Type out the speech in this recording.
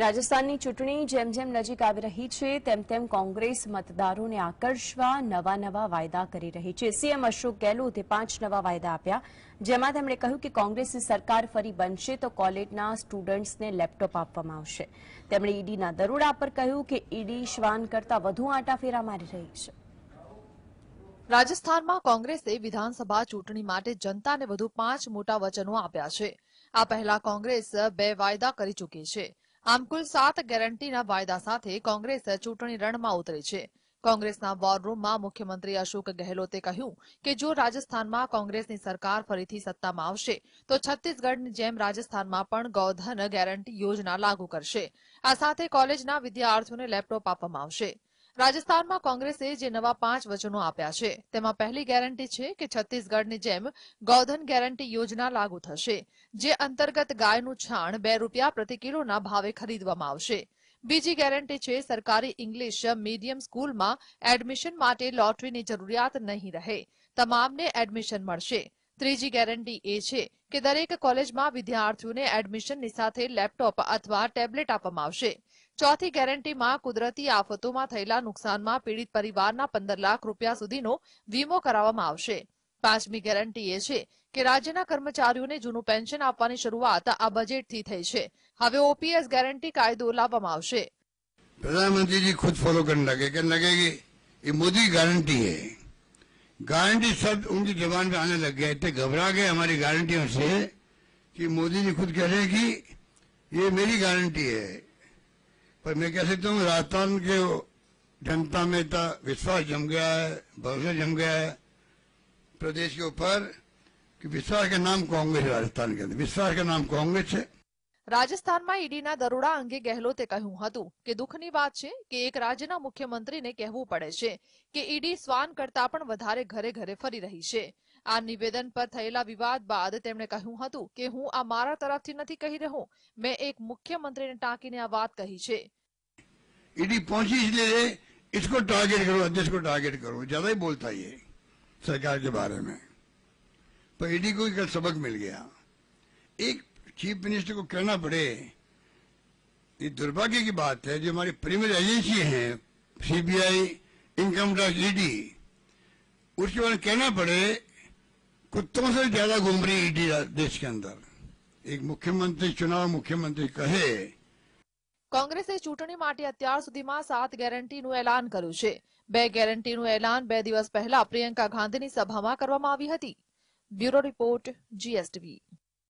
રાજસ્થાનની ચૂંટણી જેમ જેમ નજીક આવી રહી છે તેમ તેમ કોંગ્રેસ મતદારોને આકર્ષવા નવા નવા વાયદા કરી રહી છે સીએમ અશોક ગેહલોતે પાંચ નવા વાયદા આપ્યા જેમાં તેમણે કહ્યું કે કોંગ્રેસની સરકાર ફરી બનશે તો કોલેજના સ્ટુડન્ટ્સને લેપટોપ આપવામાં આવશે તેમણે ઈડીના દરોડા પર કહ્યું કે ઈડી શ્વાન કરતાં વધુ આંટાફેરા મારી રહી છે રાજસ્થાનમાં કોંગ્રેસે વિધાનસભા ચૂંટણી માટે જનતાને વધુ પાંચ મોટા વચનો આપ્યા છે આ પહેલા કોંગ્રેસ બે વાયદા કરી ચૂકી છે આમ કુલ સાત ગેરંટીના વાયદા સાથે કોંગ્રેસ ચૂંટણી રણમાં ઉતરી છે કોંગ્રેસના વોર રૂમમાં મુખ્યમંત્રી અશોક ગહેલોતે કહ્યું કે જો રાજસ્થાનમાં કોંગ્રેસની સરકાર ફરીથી સત્તામાં આવશે તો છત્તીસગઢની જેમ રાજસ્થાનમાં પણ ગૌધન ગેરંટી યોજના લાગુ કરશે આ સાથે કોલેજના વિદ્યાર્થીઓને લેપટોપ આપવામાં આવશે રાજસ્થાનમાં કોંગ્રેસે જે નવા પાંચ વચનો આપ્યા છે તેમાં પહેલી ગેરંટી છે કે છત્તીસગઢની જેમ ગૌધન ગેરંટી યોજના લાગુ થશે જે અંતર્ગત ગાયનું છાણ બે રૂપિયા પ્રતિ કિલોના ભાવે ખરીદવામાં આવશે બીજી ગેરંટી છે સરકારી ઇંગ્લિશ મીડિયમ સ્કૂલમાં એડમિશન માટે લોટરીની જરૂરિયાત નહીં રહે તમામને એડમિશન મળશે ત્રીજી ગેરંટી એ છે કે દરેક કોલેજમાં વિદ્યાર્થીઓને એડમિશનની સાથે લેપટોપ અથવા ટેબ્લેટ આપવામાં આવશે ચોથી ગેરંટીમાં કુદરતી આફતોમાં થયેલા નુકસાનમાં પીડિત પરિવારના પંદર લાખ રૂપિયા સુધીનો વીમો કરાવવામાં આવશે પાંચમી ગેરંટી એ છે કે રાજ્યના કર્મચારીઓને જૂનું પેન્શન આપવાની શરૂઆત આ બજેટથી થઈ છે હવે ઓપીએસ ગેરંટી કાયદો લાવવામાં આવશે પ્રધાનમંત્રીજી ખુદ ફોલો કરને લગે કે લગેગી કે એ गारंटी है गारंटी शब्द उनकी जबान જવાન आने लग गया इतने घबरा गए हमारी गारंटियों से कि मोदी जी खुद कह रहे हैं कि ये मेरी पर मैं कैसे तुम राजस्थान के जनता में था विश्वास जम गया है भरोसा जम गया है प्रदेश के ऊपर कि विश्वास का नाम कांग्रेस राजस्थान के अंदर विश्वास का नाम कांग्रेस है રાજસ્થાનમાં ઈડીના દરોડા અંગે ગેહલોતે કહ્યું હતું કે દુઃખની વાત છે કે એક રાજ્યના મુખ્યમંત્રીને કહેવું પડે છે કે ઈડી સ્વાન કરતા પણ વધારે ઘરે ઘરે ફરી રહી છે आ निवेदन पर थे विवाद बाद कहू के हूँ आ मार तरफ મારા તરફથી નથી કહી રહ્યો મેં એક મુખ્યમંત્રીને ટાંકીને इसको टारगेट करो अध्यक्ष को टारगेट करो ज्यादा ही बोलता ये सरकार के बारे में पर ईडी को कल सबक मिल गया एक चीफ मिनिस्टर को कहना पड़े ये दुर्भाग्य की बात है जो हमारी प्रीमियर एजेंसी है सीबीआई इनकम टैक्स ईडी उसके बारे में कहना पड़े कुत्तों से ज्यादा घूम रही ईडी देश के अंदर एक मुख्यमंत्री चुनाव मुख्यमंत्री कहे કોંગ્રેસે ચૂંટણી માટે અત્યાર સુધીમાં સાત ગેરંટીનું એલાન કર્યું છે બે ગેરંટીનું એલાન બે દિવસ પહેલા પ્રિયંકા ગાંધીની સભામાં કરવામાં આવી હતી બ્યુરો રિપોર્ટ જીએસટીવી